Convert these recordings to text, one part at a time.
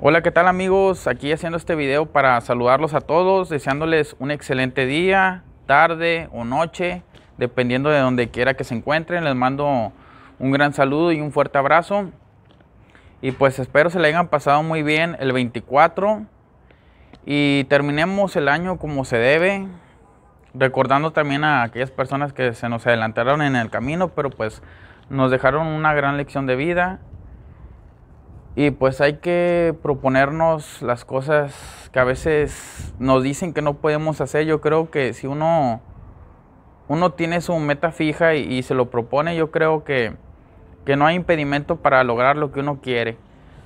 Hola, ¿qué tal amigos? Aquí haciendo este video para saludarlos a todos, deseándoles un excelente día, tarde o noche, dependiendo de donde quiera que se encuentren. Les mando un gran saludo y un fuerte abrazo. Y pues espero se le hayan pasado muy bien el 24 y terminemos el año como se debe, recordando también a aquellas personas que se nos adelantaron en el camino, pero pues nos dejaron una gran lección de vida y pues hay que proponernos las cosas que a veces nos dicen que no podemos hacer. Yo creo que si uno, uno tiene su meta fija y, se lo propone, yo creo que, que no hay impedimento para lograr lo que uno quiere.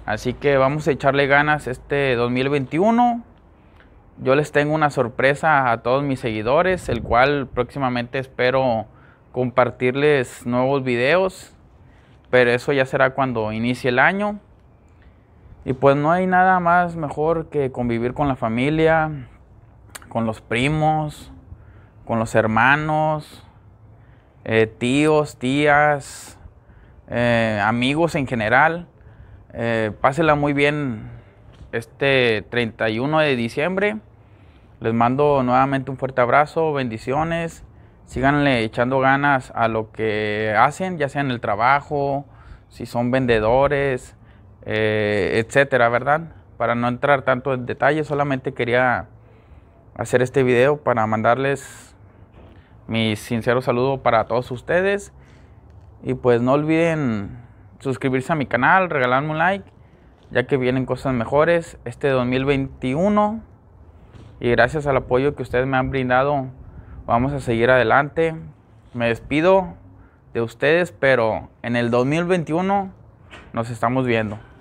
Así que vamos a echarle ganas este 2021. Yo les tengo una sorpresa a todos mis seguidores, el cual próximamente espero compartirles nuevos videos, pero eso ya será cuando inicie el año. Y pues no hay nada más mejor que convivir con la familia, con los primos, con los hermanos, eh, tíos, tías, eh, amigos en general. Eh, pásela muy bien este 31 de diciembre. Les mando nuevamente un fuerte abrazo, bendiciones. Síganle echando ganas a lo que hacen, ya sea en el trabajo, si son vendedores, eh, etcétera, ¿verdad? Para no entrar tanto en detalle, solamente quería hacer este video para mandarles mi sincero saludo para todos ustedes. Y pues no olviden suscribirse a mi canal, regalarme un like, ya que vienen cosas mejores este 2021. Y gracias al apoyo que ustedes me han brindado, vamos a seguir adelante. Me despido de ustedes, pero en el 2021 nos estamos viendo.